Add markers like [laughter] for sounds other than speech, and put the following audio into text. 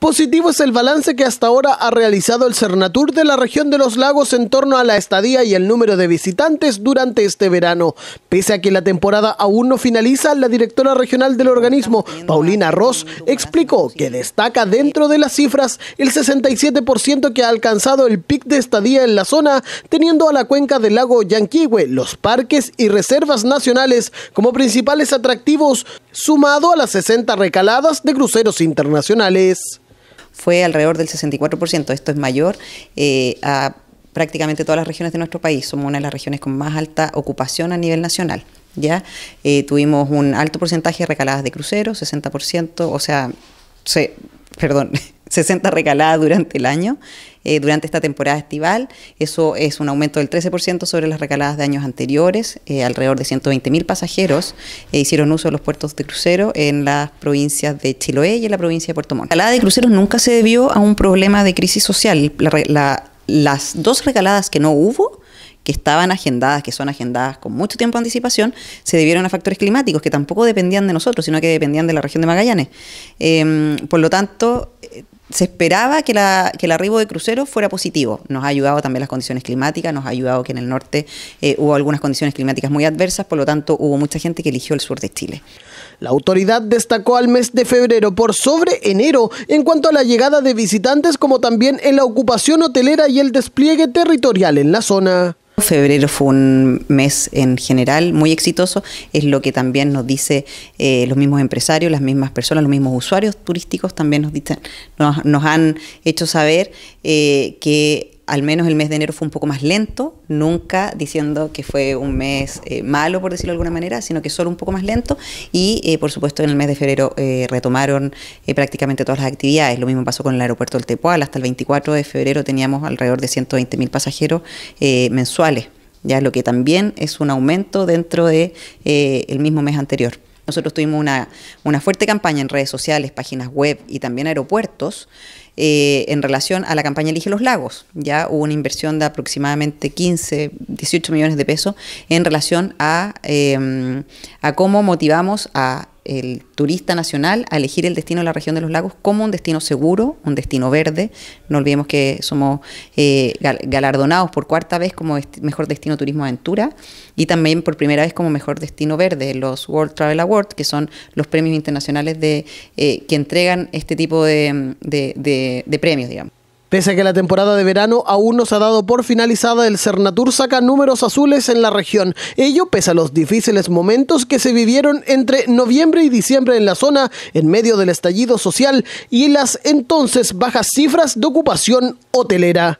Positivo es el balance que hasta ahora ha realizado el Cernatur de la región de los lagos en torno a la estadía y el número de visitantes durante este verano. Pese a que la temporada aún no finaliza, la directora regional del organismo, Paulina Ross, explicó que destaca dentro de las cifras el 67% que ha alcanzado el pic de estadía en la zona, teniendo a la cuenca del lago Yanquihue, los parques y reservas nacionales como principales atractivos, sumado a las 60 recaladas de cruceros internacionales fue alrededor del 64%, esto es mayor eh, a prácticamente todas las regiones de nuestro país, somos una de las regiones con más alta ocupación a nivel nacional. ¿ya? Eh, tuvimos un alto porcentaje de recaladas de cruceros, 60%, o sea, se, perdón, [laughs] 60 regaladas durante el año, eh, durante esta temporada estival. Eso es un aumento del 13% sobre las recaladas de años anteriores. Eh, alrededor de 120.000 pasajeros eh, hicieron uso de los puertos de crucero en las provincias de Chiloé y en la provincia de Puerto Montt. La recalada de cruceros nunca se debió a un problema de crisis social. las dos recaladas que no hubo que estaban agendadas, que son agendadas con mucho tiempo de anticipación, se debieron a factores climáticos que tampoco dependían de nosotros, sino que dependían de la región de Magallanes. Em, por lo tanto, se esperaba que, el arribo de cruceros fuera positivo. Nos ha ayudado también las condiciones climáticas, nos ha ayudado que en el norte eh, hubo algunas condiciones climáticas muy adversas, por lo tanto hubo mucha gente que eligió el sur de Chile. La autoridad destacó al mes de febrero por sobre enero en cuanto a la llegada de visitantes como también en la ocupación hotelera y el despliegue territorial en la zona. Febrero fue un mes en general muy exitoso, es lo que también nos dice eh, los mismos empresarios, las mismas personas, los mismos usuarios turísticos también nos dicen, nos, han hecho saber eh, que al menos el mes de enero fue un poco más lento, nunca diciendo que fue un mes eh, malo, por decirlo de alguna manera, sino que solo un poco más lento. Y eh, por supuesto, en el mes de febrero eh, retomaron prácticamente todas las actividades. Lo mismo pasó con el aeropuerto del Tepoal. Hasta el 24 de febrero teníamos alrededor de 120 pasajeros mensuales, ya lo que también es un aumento dentro del de, el mismo mes anterior. Nosotros tuvimos una, una fuerte campaña en redes sociales, páginas web y también aeropuertos eh, en relación a la campaña Elige los Lagos. Ya hubo una inversión de aproximadamente 15, 18 millones de pesos en relación a, em, a cómo motivamos a el turista nacional a elegir el destino de la región de los lagos como un destino seguro, un destino verde. No olvidemos que somos eh, galardonados por cuarta vez como mejor destino turismo aventura y también por primera vez como mejor destino verde, los World Travel Awards, que son los premios internacionales de, eh, que entregan este tipo de de, premios, Pese a que la temporada de verano aún se ha dado por finalizada, el Cernatur saca números azules en la región. Ello pese a los difíciles momentos que se vivieron entre noviembre y diciembre en la zona, en medio del estallido social y las entonces bajas cifras de ocupación hotelera.